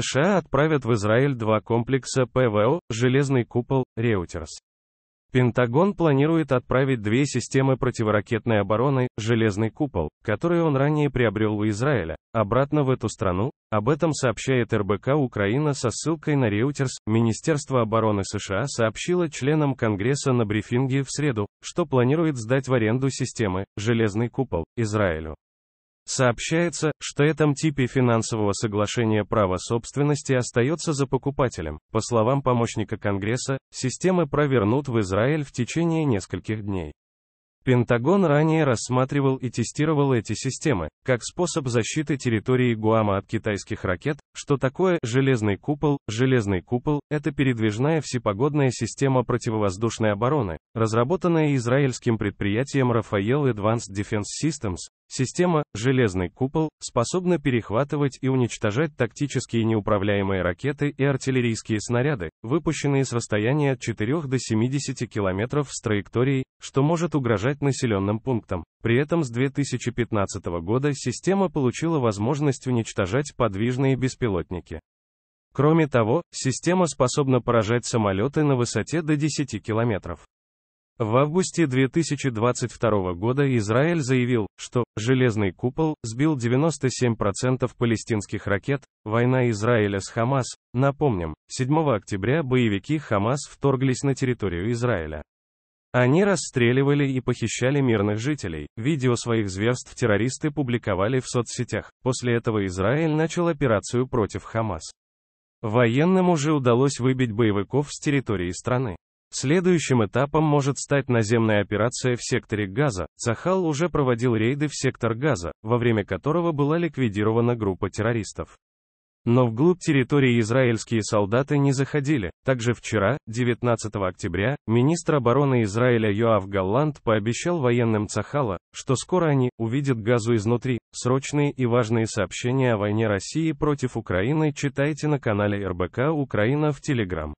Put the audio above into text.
США отправят в Израиль два комплекса ПВО, «Железный купол», «Реутерс». Пентагон планирует отправить две системы противоракетной обороны, «Железный купол», которые он ранее приобрел у Израиля, обратно в эту страну, об этом сообщает РБК Украина со ссылкой на Reuters. Министерство обороны США сообщило членам Конгресса на брифинге в среду, что планирует сдать в аренду системы «Железный купол» Израилю. Сообщается, что этом типе финансового соглашения право собственности остается за покупателем. По словам помощника Конгресса, системы провернут в Израиль в течение нескольких дней. Пентагон ранее рассматривал и тестировал эти системы, как способ защиты территории Гуама от китайских ракет, что такое «железный купол». «Железный купол» — это передвижная всепогодная система противовоздушной обороны, разработанная израильским предприятием Rafael Advanced Defense Systems, Система «Железный купол» способна перехватывать и уничтожать тактические неуправляемые ракеты и артиллерийские снаряды, выпущенные с расстояния от 4 до 70 километров с траекторией, что может угрожать населенным пунктам. При этом с 2015 года система получила возможность уничтожать подвижные беспилотники. Кроме того, система способна поражать самолеты на высоте до 10 километров. В августе 2022 года Израиль заявил, что «железный купол» сбил 97% палестинских ракет, война Израиля с Хамас, напомним, 7 октября боевики Хамас вторглись на территорию Израиля. Они расстреливали и похищали мирных жителей, видео своих зверств террористы публиковали в соцсетях, после этого Израиль начал операцию против Хамас. Военным уже удалось выбить боевиков с территории страны. Следующим этапом может стать наземная операция в секторе Газа. Цахал уже проводил рейды в сектор Газа, во время которого была ликвидирована группа террористов. Но вглубь территории израильские солдаты не заходили. Также вчера, 19 октября, министр обороны Израиля Йоав Галланд пообещал военным Цахала, что скоро они увидят газу изнутри. Срочные и важные сообщения о войне России против Украины читайте на канале РБК Украина в Телеграм.